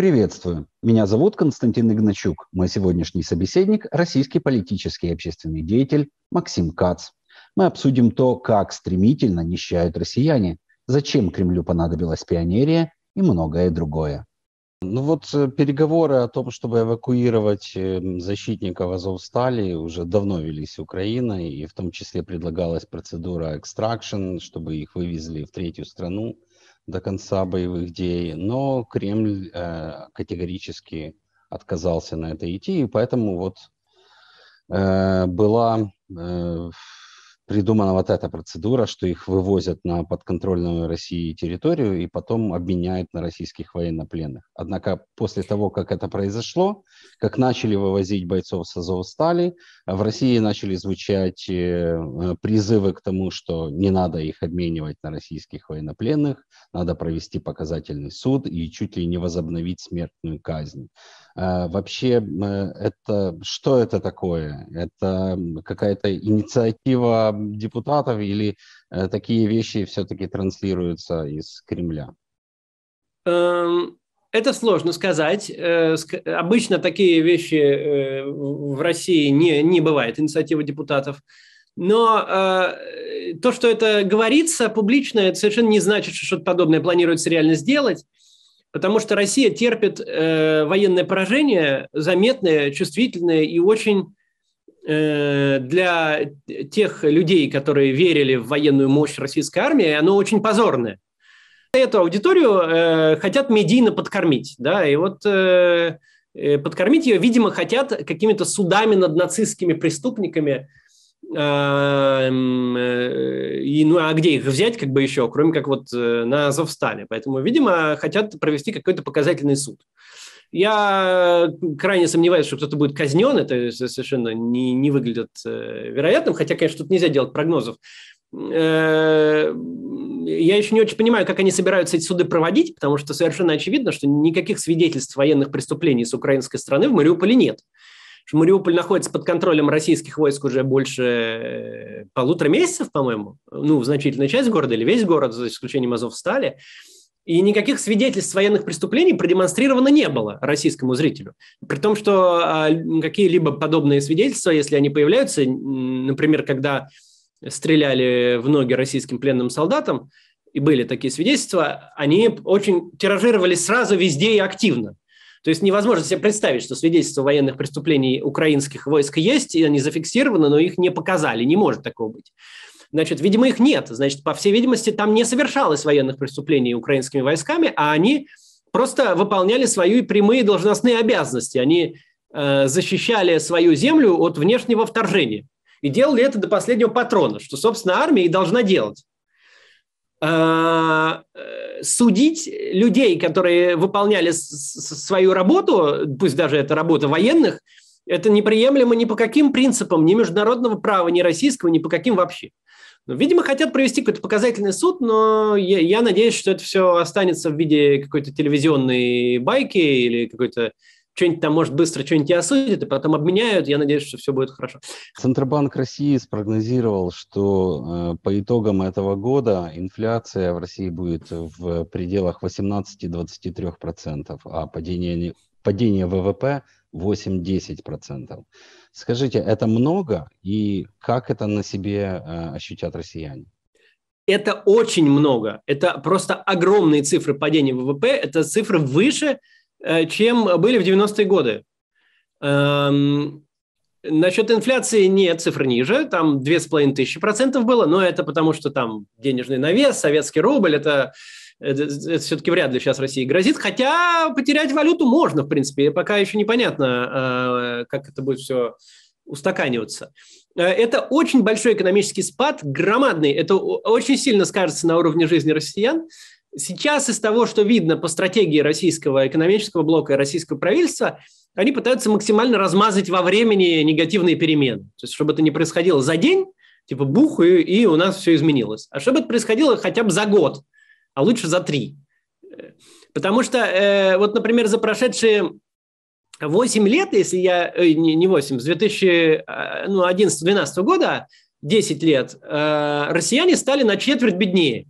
Приветствую. Меня зовут Константин Игначук. Мой сегодняшний собеседник – российский политический и общественный деятель Максим Кац. Мы обсудим то, как стремительно нищают россияне, зачем Кремлю понадобилась пионерия и многое другое. Ну вот э, переговоры о том, чтобы эвакуировать эм, защитников Азовстали, уже давно велись Украиной, и в том числе предлагалась процедура экстракшн, чтобы их вывезли в третью страну до конца боевых дей, но Кремль э, категорически отказался на это идти, и поэтому вот э, была э, придумана вот эта процедура, что их вывозят на подконтрольную России территорию и потом обменяют на российских военнопленных. Однако после того, как это произошло, как начали вывозить бойцов с Азовстали, в России начали звучать э, э, призывы к тому, что не надо их обменивать на российских военнопленных, надо провести показательный суд и чуть ли не возобновить смертную казнь. А, вообще, э, это, что это такое? Это какая-то инициатива депутатов или э, такие вещи все-таки транслируются из Кремля? Эм, это сложно сказать. Э, обычно такие вещи в России не, не бывает, инициатива депутатов. Но э, то, что это говорится публично, это совершенно не значит, что что-то подобное планируется реально сделать. Потому что Россия терпит э, военное поражение, заметное, чувствительное и очень э, для тех людей, которые верили в военную мощь российской армии, оно очень позорное. Эту аудиторию э, хотят медийно подкормить. Да? И вот э, э подкормить ее, видимо, хотят какими-то судами над нацистскими преступниками, Эм, э, и, ну, а где их взять, как бы еще, кроме как вот э, на Азовстале. Поэтому, видимо, хотят провести какой-то показательный суд. Я э, крайне сомневаюсь, что кто-то будет казнен, это совершенно не, не выглядит вероятным, хотя, конечно, тут нельзя делать прогнозов. Я еще не очень понимаю, как они собираются эти суды проводить, потому что совершенно очевидно, что никаких свидетельств военных преступлений с украинской стороны в Мариуполе нет что Мариуполь находится под контролем российских войск уже больше э, полутора месяцев, по-моему, ну, значительная часть города или весь город, за исключением Азовстали, и никаких свидетельств военных преступлений продемонстрировано не было российскому зрителю. При том, что а, какие-либо подобные свидетельства, если они появляются, например, когда стреляли в ноги российским пленным солдатам, и были такие свидетельства, они очень тиражировались сразу везде и активно. То есть невозможно себе представить, что свидетельства военных преступлений украинских войск есть, и они зафиксированы, но их не показали. Не может такого быть. Значит, видимо, их нет. Значит, по всей видимости, там не совершалось военных преступлений украинскими войсками, а они просто выполняли свои прямые должностные обязанности. Они э, защищали свою землю от внешнего вторжения. И делали это до последнего патрона, что, собственно, армия и должна делать. Э, судить людей, которые выполняли свою работу, пусть даже это работа военных, это неприемлемо ни по каким принципам, ни международного права, ни российского, ни по каким вообще. Ну, видимо, хотят провести какой-то показательный суд, но я, я надеюсь, что это все останется в виде какой-то телевизионной байки или какой-то что-нибудь там, может, быстро что-нибудь и осудят, и потом обменяют. Я надеюсь, что все будет хорошо. Центробанк России спрогнозировал, что э, по итогам этого года инфляция в России будет в пределах 18-23%, а падение, падение ВВП 8-10%. Скажите, это много, и как это на себе э, ощутят россияне? Это очень много. Это просто огромные цифры падения ВВП. Это цифры выше, Э, чем были в 90-е годы. Эм, насчет инфляции нет, цифр ниже, там 2,5 тысячи процентов было, но это потому, что там денежный навес, советский рубль, это, э, это, это все-таки вряд ли сейчас России грозит, хотя потерять валюту можно, в принципе, пока еще непонятно, э, как это будет все устаканиваться. Это очень большой экономический спад, громадный, это очень сильно скажется на уровне жизни россиян, Сейчас из того, что видно по стратегии российского экономического блока и российского правительства, они пытаются максимально размазать во времени негативные перемены. То есть, чтобы это не происходило за день, типа бух, и, и у нас все изменилось. А чтобы это происходило хотя бы за год, а лучше за три. Потому что, э, вот, например, за прошедшие 8 лет, если я, э, не, не 8, с 2011-2012 э, ну, года, 10 лет, э, россияне стали на четверть беднее.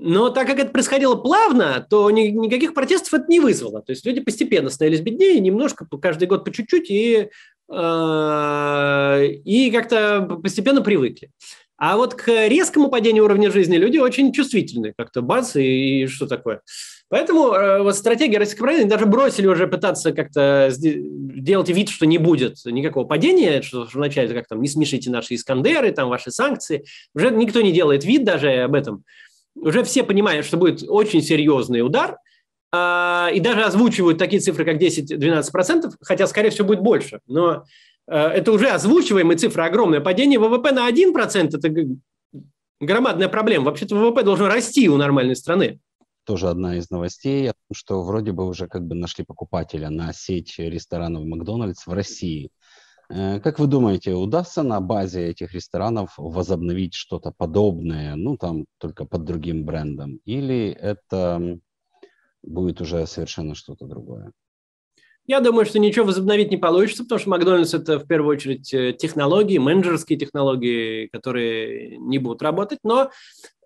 Но так как это происходило плавно, то ни, никаких протестов это не вызвало. То есть люди постепенно становились беднее, немножко, каждый год по чуть-чуть, и, э, и как-то постепенно привыкли. А вот к резкому падению уровня жизни люди очень чувствительны. Как-то бац, и, и что такое. Поэтому э, вот стратегия российского правительства даже бросили уже пытаться как-то делать вид, что не будет никакого падения, что вначале как там не смешите наши Искандеры, там ваши санкции. Уже никто не делает вид даже об этом уже все понимают, что будет очень серьезный удар, а, и даже озвучивают такие цифры, как 10-12%, хотя, скорее всего, будет больше. Но э, это уже озвучиваемые цифры, огромное падение ВВП на 1%, это громадная проблема. Вообще-то ВВП должен расти у нормальной страны тоже одна из новостей, что вроде бы уже как бы нашли покупателя на сеть ресторанов Макдональдс в России. Э, как вы думаете, удастся на базе этих ресторанов возобновить что-то подобное, ну там только под другим брендом, или это будет уже совершенно что-то другое? Я думаю, что ничего возобновить не получится, потому что Макдональдс – это в первую очередь э, технологии, менеджерские технологии, которые не будут работать. Но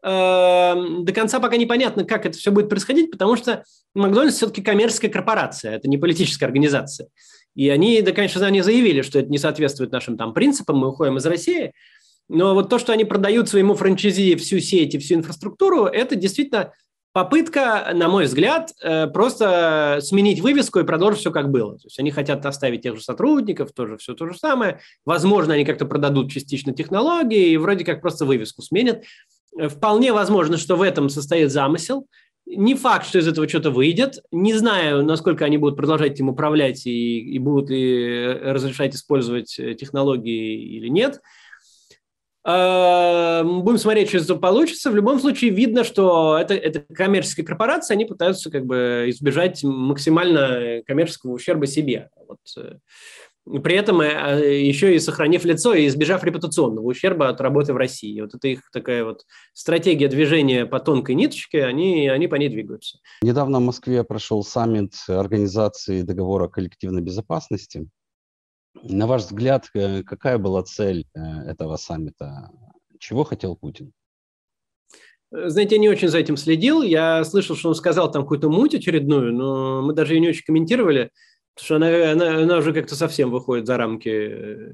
эм, до конца пока непонятно, как это все будет происходить, потому что Макдональдс все-таки коммерческая корпорация, это не политическая организация. И они до конечного они заявили, что это не соответствует нашим там принципам, мы уходим из России. Но вот то, что они продают своему франчайзи всю сеть и всю инфраструктуру, это действительно попытка, на мой взгляд, э, просто сменить вывеску и продолжить все как было. То есть они хотят оставить тех же сотрудников, тоже все то же самое. Возможно, они как-то продадут частично технологии и вроде как просто вывеску сменят. Э, вполне возможно, что в этом состоит замысел – не факт, что из этого что-то выйдет. Не знаю, насколько они будут продолжать им управлять и, и будут ли э, разрешать использовать э, технологии или нет. А, будем смотреть, что из этого получится. В любом случае видно, что это, это коммерческие корпорации, они пытаются как бы избежать максимально э, коммерческого ущерба себе. Вот при этом э, а, еще и сохранив лицо и избежав репутационного ущерба от работы в России. Вот это их такая вот стратегия движения по тонкой ниточке, они, они по ней двигаются. Недавно в Москве прошел саммит Организации договора коллективной безопасности. На ваш взгляд, э, какая была цель э, этого саммита? Чего хотел Путин? Знаете, я не очень за этим следил. Я слышал, что он сказал там какую-то муть очередную, но мы даже ее не очень комментировали. Потому что она, она, она уже как-то совсем выходит за рамки э,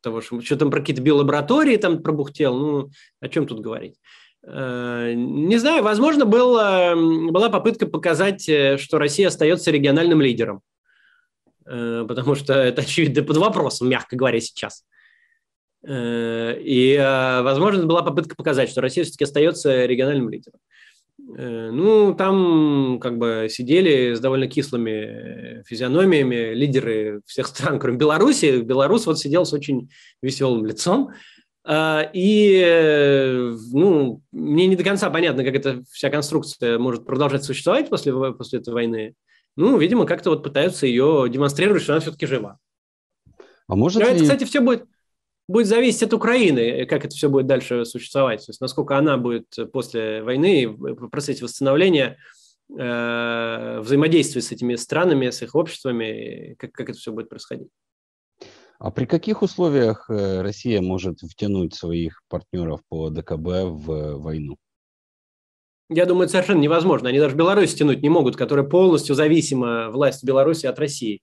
того, что, что там про какие-то биолаборатории там пробухтел, ну, о чем тут говорить. Э, не знаю, возможно, было, была попытка показать, э, что Россия остается региональным лидером, потому что это, очевидно, под вопросом, мягко говоря, сейчас. И, возможно, была попытка показать, что Россия все-таки остается региональным лидером. Э, ну, там как бы сидели с довольно кислыми э, физиономиями лидеры всех стран, кроме Беларуси. Беларусь вот сидел с очень веселым лицом. А, и, э, ну, мне не до конца понятно, как эта вся конструкция может продолжать существовать после, после этой войны. Ну, видимо, как-то вот пытаются ее демонстрировать, что она все-таки жива. А может Но ну, ли... Это, кстати, все будет будет зависеть от Украины, э, как это все будет дальше существовать, то есть насколько она будет э, после войны, э, в процессе восстановления, э, взаимодействие с этими странами, с их обществами, как, как это все будет происходить. А при каких условиях Россия может втянуть своих партнеров по ДКБ в войну? Я думаю, это совершенно невозможно. Они даже Беларусь тянуть не могут, которая полностью зависима, власть Беларуси от России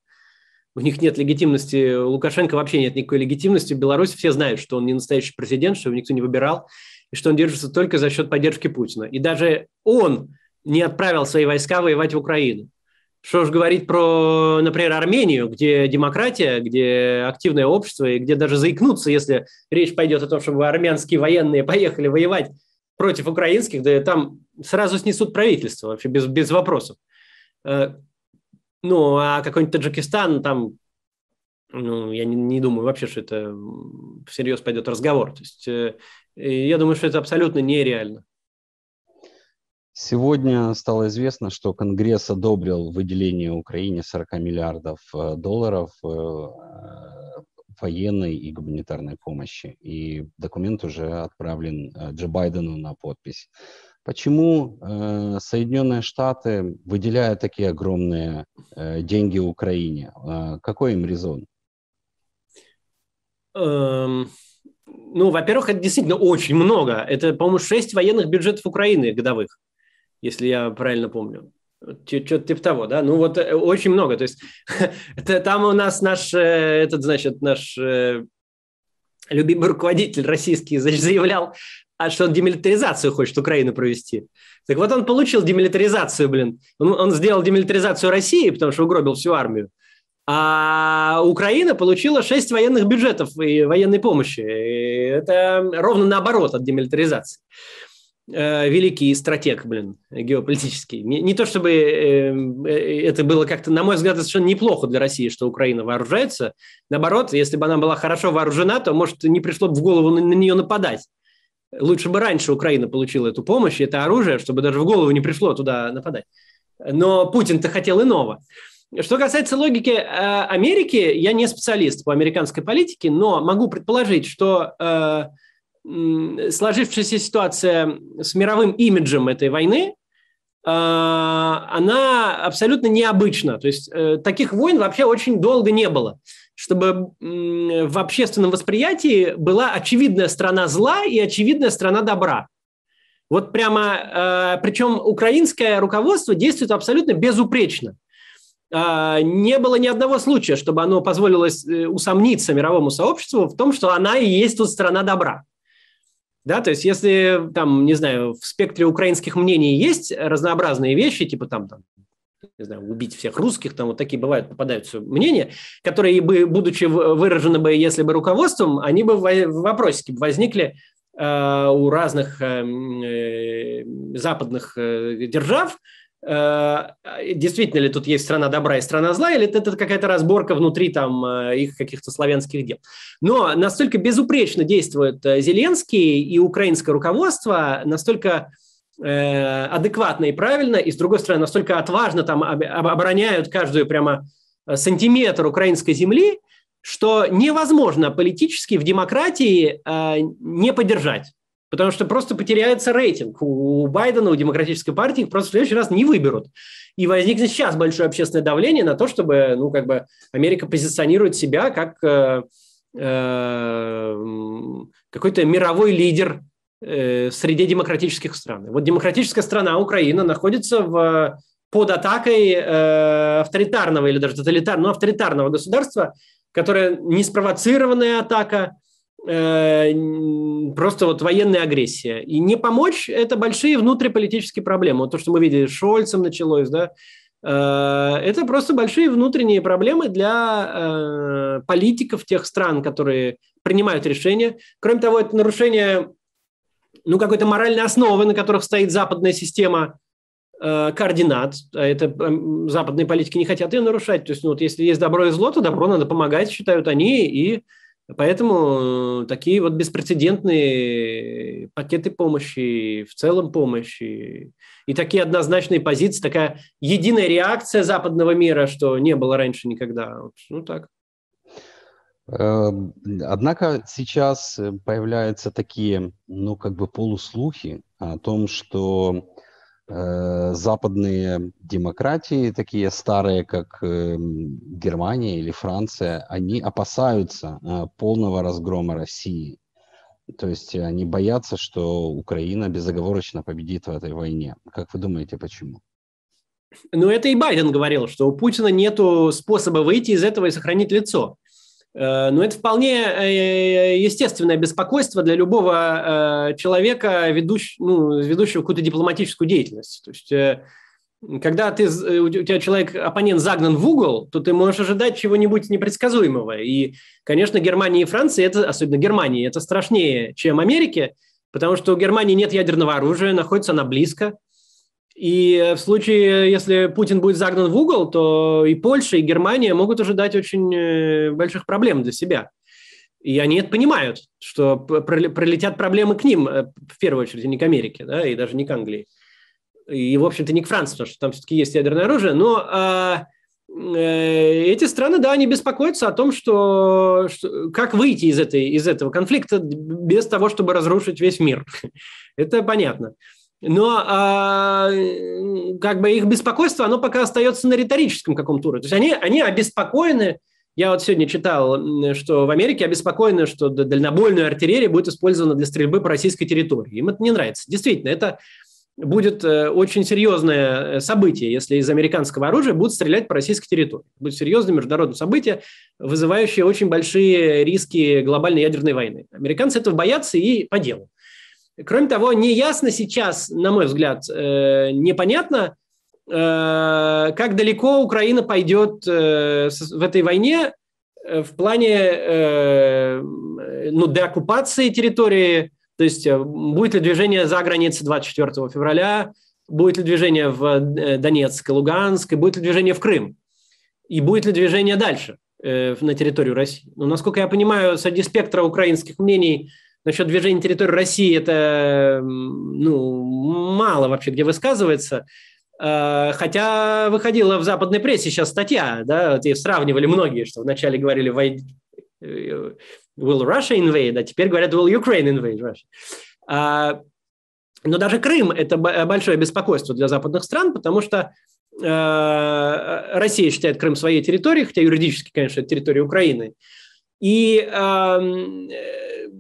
у них нет легитимности, у Лукашенко вообще нет никакой легитимности. В Беларуси все знают, что он не настоящий президент, что его никто не выбирал, и что он держится только за счет поддержки Путина. И даже он не отправил свои войска воевать в Украину. Что уж говорить про, например, Армению, где демократия, где активное общество, и где даже заикнуться, если речь пойдет о том, чтобы армянские военные поехали воевать против украинских, да там сразу снесут правительство вообще без, без вопросов. Э, ну, а какой-нибудь Таджикистан, там, ну, я не, не думаю вообще, что это всерьез пойдет разговор. То есть э, э, я думаю, что это абсолютно нереально. Сегодня стало известно, что Конгресс одобрил выделение Украине 40 миллиардов э, долларов э, военной и гуманитарной помощи. И документ уже отправлен Джо Байдену на подпись. Почему э, Соединенные Штаты выделяют такие огромные э, деньги Украине? Э, какой им резон? Эм, ну, во-первых, это действительно очень много. Это, по-моему, 6 военных бюджетов Украины годовых, если я правильно помню. Что-то типа того, да? Ну, вот э, очень много. То есть там у нас наш, э, этот, значит, наш э, любимый руководитель российский заявлял, а что он демилитаризацию хочет Украину провести. Так вот он получил демилитаризацию, блин. Он, он сделал демилитаризацию России, потому что угробил всю армию. А Украина получила 6 военных бюджетов и военной помощи. И это ровно наоборот от демилитаризации. Э, великий стратег, блин, геополитический. Не, не то чтобы э, э, это было как-то, на мой взгляд, совершенно неплохо для России, что Украина вооружается. Наоборот, если бы она была хорошо вооружена, то, может, не пришло бы в голову на, на нее нападать. Лучше бы раньше Украина получила эту помощь, это оружие, чтобы даже в голову не пришло туда нападать. Но Путин-то хотел иного. Что касается логики э, Америки, я не специалист по американской политике, но могу предположить, что э, сложившаяся ситуация с мировым имиджем этой войны а, она абсолютно необычна. То есть э, таких войн вообще очень долго не было. Чтобы в общественном восприятии была очевидная страна зла и очевидная страна добра. Вот прямо, э, причем украинское руководство действует абсолютно безупречно. А, не было ни одного случая, чтобы оно позволило э, усомниться мировому сообществу в том, что она и есть тут страна добра. Да, то есть если там, не знаю, в спектре украинских мнений есть разнообразные вещи, типа там, там не знаю, убить всех русских, там вот такие бывают, попадаются мнения, которые бы, будучи выражены бы, если бы руководством, они бы в вопросике возникли э, у разных эм, э, западных э, держав, Э, действительно ли тут есть страна добра и страна зла, или это какая-то разборка внутри там э, их каких-то славянских дел. Но настолько безупречно действует э, Зеленский и украинское руководство, настолько адекватно и правильно, и, с другой стороны, настолько отважно там обороняют каждую прямо сантиметр украинской земли, что невозможно политически в демократии не поддержать потому что просто потеряется рейтинг. У Байдена, у демократической партии их просто в следующий раз не выберут. И возникнет сейчас большое общественное давление на то, чтобы, ну, как бы Америка позиционирует себя как э, э, какой-то мировой лидер э, среди демократических стран. Вот демократическая страна Украина находится в под атакой э, авторитарного или даже тоталитарного, ну, авторитарного государства, которое не спровоцированная атака, Э, просто вот военная агрессия. И не помочь – это большие внутриполитические проблемы. Вот то, что мы видели, с Шольцем началось, да, э, это просто большие внутренние проблемы для э, политиков тех стран, которые принимают решения. Кроме того, это нарушение ну, какой-то моральной основы, на которых стоит западная система координат, а это эм, западные политики не хотят ее нарушать. То есть, ну, вот если есть добро и зло, то добро надо помогать, считают они, и Поэтому э, такие вот беспрецедентные пакеты помощи, в целом помощи, и такие однозначные позиции, такая единая реакция западного мира, что не было раньше никогда. Вот, ну так. Эм, однако сейчас э, появляются такие, ну, как бы полуслухи о том, что Э, западные демократии, такие старые, как э, Германия или Франция, они опасаются э, полного разгрома России. То есть они боятся, что Украина безоговорочно победит в этой войне. Как вы думаете, почему? Ну, это и Байден говорил, что у Путина нет способа выйти из этого и сохранить лицо. Э, Но ну, это вполне э, естественное беспокойство для любого э, человека, ведущ, ну, ведущего какую-то дипломатическую деятельность. То есть, когда ты, у тебя человек, оппонент загнан в угол, то ты можешь ожидать чего-нибудь непредсказуемого. И, конечно, Германия и Франция это, особенно Германии, это страшнее, чем Америке, потому что у Германии нет ядерного оружия, находится она близко – и э, в случае, э, если Путин будет загнан в угол, то и Польша, и Германия могут ожидать очень э, больших проблем для себя. И они это понимают, что пролетят проблемы к ним, в первую очередь, не к Америке, да, и даже не к Англии. И, в общем-то, не к Франции, потому что там все-таки есть ядерное оружие. Но а, эти страны, да, они беспокоятся о том, что, что как выйти из, этой, из этого конфликта без того, чтобы разрушить весь мир. это понятно но а, как бы их беспокойство, оно пока остается на риторическом каком-то уровне. То есть они, они обеспокоены, я вот сегодня читал, что в Америке обеспокоены, что дальнобольная артиллерия будет использована для стрельбы по российской территории. Им это не нравится. Действительно, это будет э, очень серьезное э, событие, если из американского оружия будут стрелять по российской территории. Будет серьезное международное событие, вызывающее очень большие риски глобальной ядерной войны. Американцы этого боятся и по делу. Кроме того, неясно сейчас, на мой взгляд, э, непонятно, э, как далеко Украина пойдет э, в этой войне в плане ну, деоккупации территории, то есть будет ли движение за границы 24 февраля, будет ли движение в Донецк и Луганск, и будет ли движение в Крым, и будет ли движение дальше на территорию России. Но, насколько я понимаю, среди спектра украинских мнений – насчет движения территории России это ну, мало вообще где высказывается. Э, хотя выходила в западной прессе сейчас статья, да, и сравнивали многие, что вначале говорили э, will Russia invade, а теперь говорят will Ukraine invade Russia. А, но даже Крым – это большое беспокойство для западных стран, потому что э, Россия считает Крым своей территорией, хотя юридически, конечно, это территория Украины. И эм, э,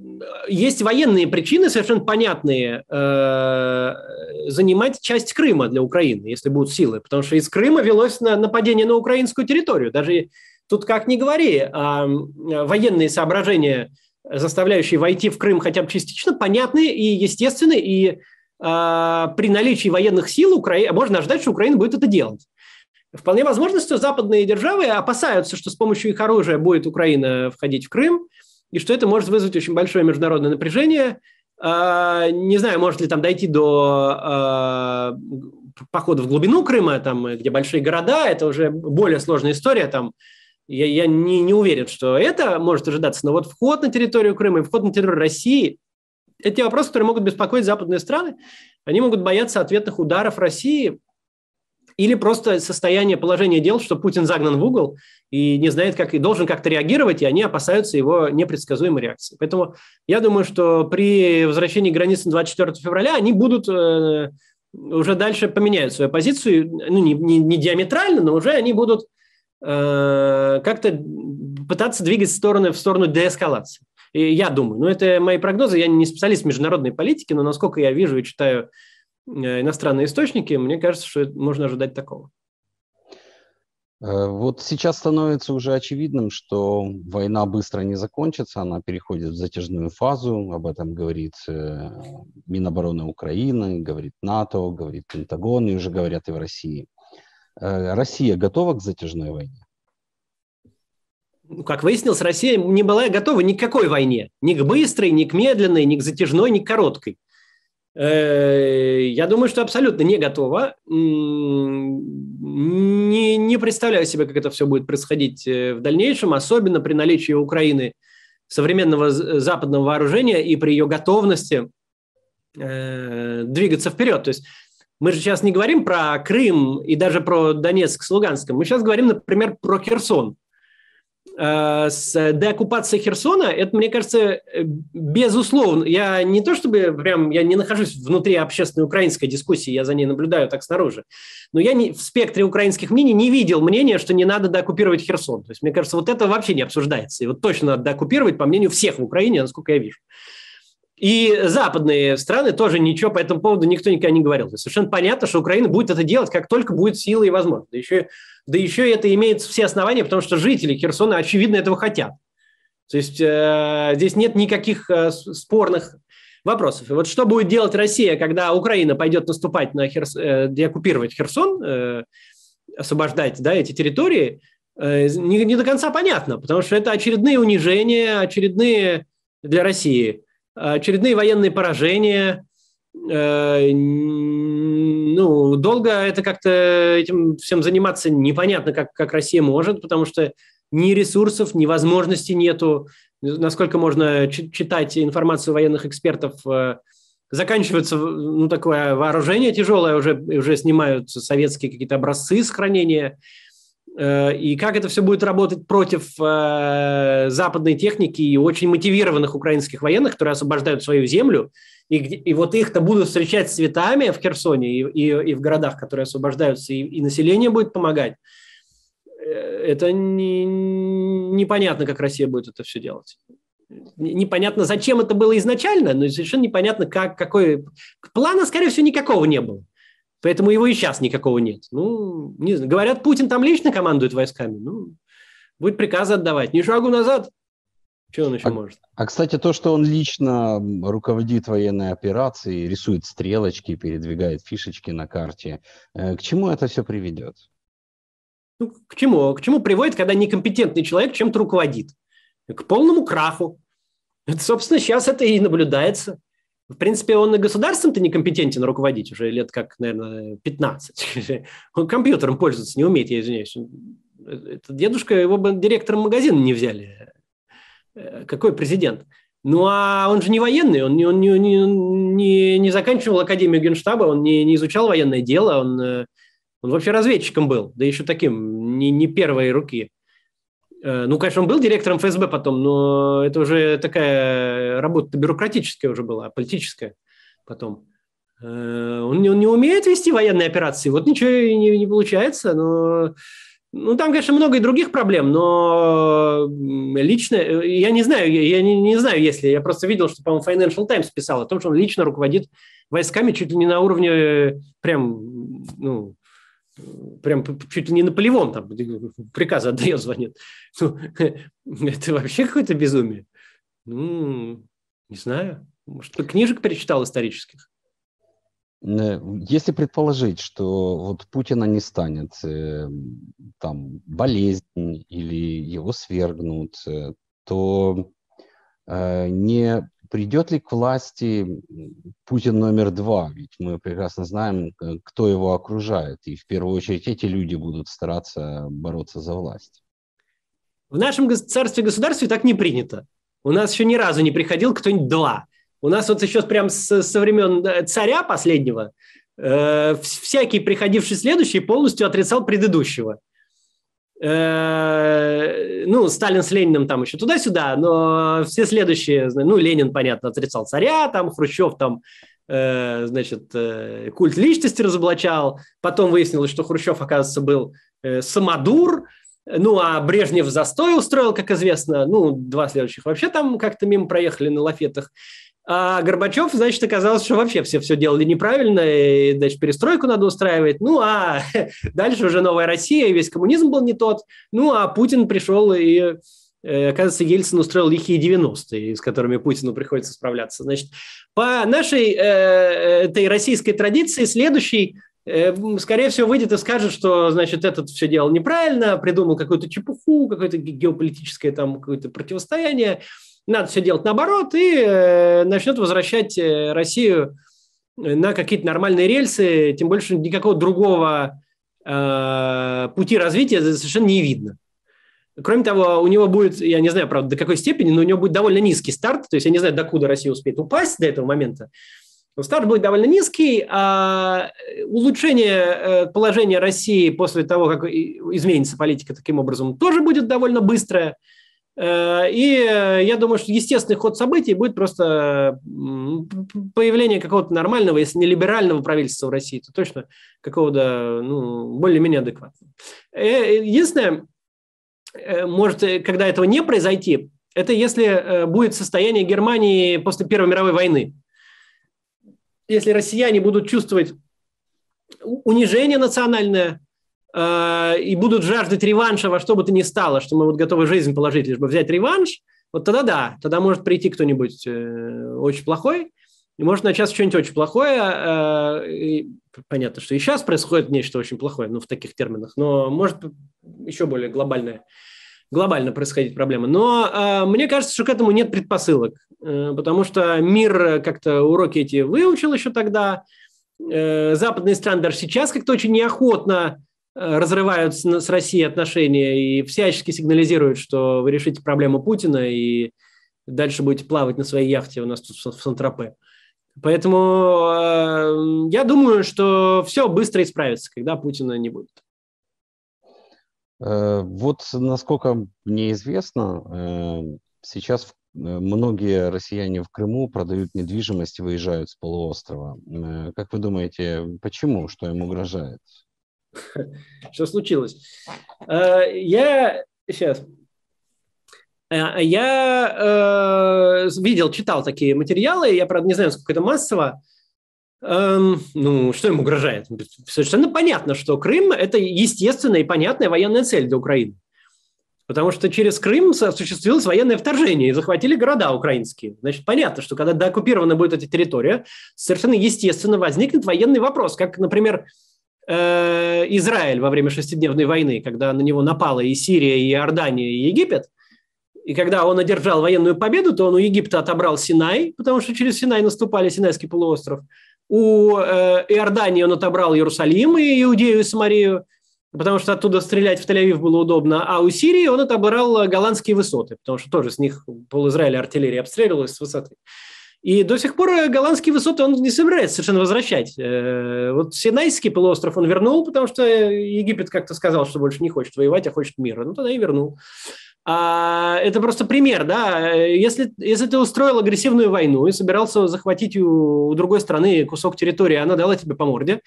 есть военные причины, совершенно понятные, э, занимать часть Крыма для Украины, если будут силы, потому что из Крыма велось на, нападение на украинскую территорию. Даже тут как ни говори, э, военные соображения, заставляющие войти в Крым хотя бы частично, понятны и естественны, и э, при наличии военных сил Укра... можно ожидать, что Украина будет это делать. Вполне возможно, что западные державы опасаются, что с помощью их оружия будет Украина входить в Крым, и что это может вызвать очень большое международное напряжение. А, не знаю, может ли там дойти до а, похода в глубину Крыма, там, где большие города, это уже более сложная история, там, я, я не, не уверен, что это может ожидаться, но вот вход на территорию Крыма и вход на территорию России – это те вопросы, которые могут беспокоить западные страны. Они могут бояться ответных ударов России, или просто состояние положения дел, что Путин загнан в угол и не знает, как и должен как-то реагировать, и они опасаются его непредсказуемой реакции. Поэтому я думаю, что при возвращении границ на 24 февраля они будут э, уже дальше поменяют свою позицию, ну, не, не, не диаметрально, но уже они будут э, как-то пытаться двигать стороны в сторону деэскалации. И я думаю, ну это мои прогнозы, я не специалист в международной политике, но насколько я вижу и читаю Э, иностранные источники, мне кажется, что можно ожидать такого. Э, вот сейчас становится уже очевидным, что война быстро не закончится, она переходит в затяжную фазу, об этом говорит э, Минобороны Украины, говорит НАТО, говорит Пентагон и уже говорят и в России. Россия готова к затяжной войне? Ну, как выяснилось, Россия не была готова ни к какой войне. Ни к быстрой, ни к медленной, ни к затяжной, ни к короткой. Э, я думаю, что абсолютно не готова. Не, не представляю себе, как это все будет происходить э, в дальнейшем, особенно при наличии Украины современного западного вооружения и при ее готовности э, двигаться вперед. То есть мы же сейчас не говорим про Крым и даже про Донецк с Луганском. Мы сейчас говорим, например, про Херсон. Э, с деоккупацией Херсона, это, мне кажется, э, безусловно, я не то чтобы прям, я не нахожусь внутри общественной украинской дискуссии, я за ней наблюдаю так снаружи, но я не, в спектре украинских мнений не видел мнения, что не надо докупировать Херсон. То есть, мне кажется, вот это вообще не обсуждается. И вот точно надо деоккупировать, по мнению всех в Украине, насколько я вижу. И западные страны тоже ничего по этому поводу никто никогда не говорил. И совершенно понятно, что Украина будет это делать, как только будет сила и возможность. Да еще, да еще это имеет все основания, потому что жители Херсона, очевидно, этого хотят. То есть э, здесь нет никаких э, спорных вопросов. И вот что будет делать Россия, когда Украина пойдет наступать на Херс... э, деоккупировать Херсон, э, освобождать да, эти территории, э, не, не до конца понятно, потому что это очередные унижения, очередные для России Э, очередные военные поражения. Э, ну, долго это как-то э, этим всем заниматься непонятно, как, как Россия может, потому что ни ресурсов, ни возможностей нету. Насколько можно читать информацию военных экспертов, заканчивается ну, такое вооружение тяжелое, уже, уже снимают советские какие-то образцы сохранения хранения Э, и как это все будет работать против э, западной техники и очень мотивированных украинских военных, которые освобождают свою землю, и, и вот их-то будут встречать цветами в Херсоне и, и, и в городах, которые освобождаются, и, и население будет помогать. Э, это не, непонятно, как Россия будет это все делать. Непонятно, зачем это было изначально, но совершенно непонятно, как, какой... Плана, скорее всего, никакого не было. Поэтому его и сейчас никакого нет. Ну, не знаю. Говорят, Путин там лично командует войсками. Ну, будет приказы отдавать. Ни шагу назад. Что он еще а, может? А, кстати, то, что он лично руководит военной операцией, рисует стрелочки, передвигает фишечки на карте, э, к чему это все приведет? Ну, к чему? К чему приводит, когда некомпетентный человек чем-то руководит? К полному краху. Это, собственно, сейчас это и наблюдается. В принципе, он и государством-то некомпетентен руководить уже лет как, наверное, 15. Он компьютером пользоваться не умеет, я извиняюсь. Э, этот дедушка, его бы директором магазина не взяли. Э, какой президент? Ну, а он же не военный, он, не, он не, не, не заканчивал Академию Генштаба, он не, не изучал военное дело, он, э, он вообще разведчиком был, да еще таким, не, не первой руки. Э, ну, конечно, он был директором ФСБ потом, но это уже такая работа бюрократическая уже была, политическая потом. Э, он не, он не умеет вести военные операции, вот ничего и не, не получается, но... Ну, там, конечно, много и других проблем, но лично, э, я не знаю, я не, не знаю, если, я просто видел, что, по-моему, Financial Times писал о том, что он лично руководит войсками чуть ли не на уровне прям, ну, прям чуть ли не Наполеон там приказы отдает, звонит. Ну, это вообще какое-то безумие. Ну, не знаю. Может, ты книжек перечитал исторических? Э, если предположить, что вот Путина не станет, э, там, болезнь или его свергнут, э, то не придет ли к власти Путин номер два? Ведь мы прекрасно знаем, э, кто его окружает. И в первую очередь эти люди будут стараться бороться за власть. В нашем царстве-государстве так не принято. У нас еще ни разу не приходил кто-нибудь два. У нас вот еще прям со, со времен э, царя последнего э, всякий приходивший следующий полностью отрицал предыдущего. Э, ну, Сталин с Лениным там еще туда-сюда, но все следующие, ну, Ленин, понятно, отрицал царя, там, Хрущев там э, значит, э, культ личности разоблачал. Потом выяснилось, что Хрущев, оказывается, был самодур. Ну, а Брежнев застой устроил, как известно. Ну, два следующих вообще там как-то мимо проехали на лафетах. А Горбачев, значит, оказалось, что вообще все все делали неправильно, и, значит, перестройку надо устраивать. Ну, а дальше уже новая Россия, весь коммунизм был не тот. Ну, а Путин пришел и э, оказывается, Ельцин устроил лихие 90-е, с которыми Путину приходится справляться. Значит, по нашей э, этой российской традиции следующий э, скорее всего, выйдет и скажет, что, значит, этот все делал неправильно, придумал какую-то чепуху, какое-то геополитическое там какое-то противостояние, надо все делать наоборот и э, начнет возвращать э, Россию э, на какие-то нормальные рельсы, тем больше никакого другого э, пути развития совершенно не видно. Кроме того, у него будет, я не знаю, правда, до какой степени, но у него будет довольно низкий старт, то есть я не знаю, докуда Россия успеет упасть до этого момента, но старт будет довольно низкий, а улучшение положения России после того, как изменится политика таким образом, тоже будет довольно быстрое. Э, и э, я думаю, что естественный ход событий будет просто появление какого-то нормального, если не либерального правительства в России, то точно какого-то ну, более-менее адекватного. Э, единственное, может, когда этого не произойти, это если будет состояние Германии после Первой мировой войны. Если россияне будут чувствовать унижение национальное, и будут жаждать реванша во что бы то ни стало, что мы вот готовы жизнь положить, лишь бы взять реванш, вот тогда да, тогда может прийти кто-нибудь э, очень плохой, и может начаться что-нибудь очень плохое. Э, и понятно, что и сейчас происходит нечто очень плохое, ну, в таких терминах, но может еще более глобальное глобально происходить проблема. Но э, мне кажется, что к этому нет предпосылок, э, потому что мир как-то уроки эти выучил еще тогда. Э, западные страны даже сейчас как-то очень неохотно Э, разрывают с, Россией отношения и всячески сигнализируют, что вы решите проблему Путина и дальше будете плавать на своей яхте у нас тут в сан Поэтому э, я думаю, что все быстро исправится, когда Путина не будет. Э, вот насколько мне известно, э, сейчас многие россияне в Крыму продают недвижимость и выезжают с полуострова. Как вы думаете, почему, что им угрожает? Что случилось? Э, я сейчас. Э, я э, видел, читал такие материалы. Я, правда, не знаю, сколько это массово. Эм, ну, что им угрожает? Совершенно понятно, что Крым – это естественная и понятная военная цель для Украины. Потому что через Крым осуществилось военное вторжение и захватили города украинские. Значит, понятно, что когда дооккупирована будет эта территория, совершенно естественно возникнет военный вопрос. Как, например, Э, Израиль во время шестидневной войны, когда на него напала и Сирия, и Иордания, и Египет. И когда он одержал военную победу, то он у Египта отобрал Синай, потому что через Синай наступали Синайский полуостров. У э, Иордании он отобрал Иерусалим и Иудею и Самарию, потому что оттуда стрелять в Тель-Авив было удобно. А у Сирии он отобрал голландские высоты, потому что тоже с них пол Израиля артиллерия обстреливалась с высоты. Э, и до сих пор э, голландские высоты он не собирается совершенно возвращать. Э, вот Синайский полуостров он вернул, потому что Египет как-то сказал, что больше не хочет воевать, а хочет мира. Ну, тогда и вернул. А, это просто пример, да. Если, если ты устроил агрессивную войну и собирался захватить у, у другой страны кусок территории, она дала тебе по морде,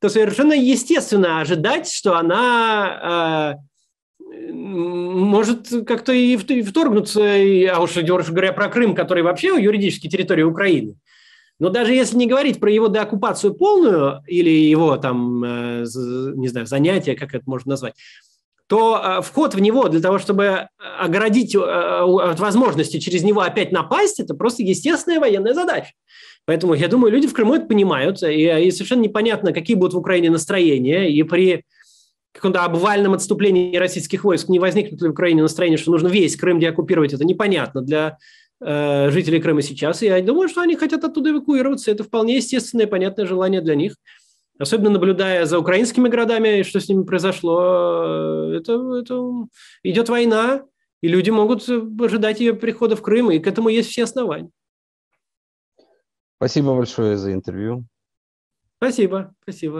то совершенно естественно ожидать, что она э, может как-то и вторгнуться, и, а уж говоря про Крым, который вообще юридически территория Украины. Но даже если не говорить про его деоккупацию полную или его там, э, не знаю, занятие, как это можно назвать, то э, вход в него для того, чтобы оградить э, от возможности через него опять напасть, это просто естественная военная задача. Поэтому, я думаю, люди в Крыму это понимают, и совершенно непонятно, какие будут в Украине настроения, и при каком-то обвальном отступлении российских войск не возникнет ли в Украине настроение, что нужно весь Крым деоккупировать, это непонятно для э, жителей Крыма сейчас. И я думаю, что они хотят оттуда эвакуироваться. Это вполне естественное и понятное желание для них. Особенно наблюдая за украинскими городами, что с ними произошло, э, это, это идет война, и люди могут ожидать ее прихода в Крым, и к этому есть все основания. Спасибо большое за интервью. Спасибо, спасибо.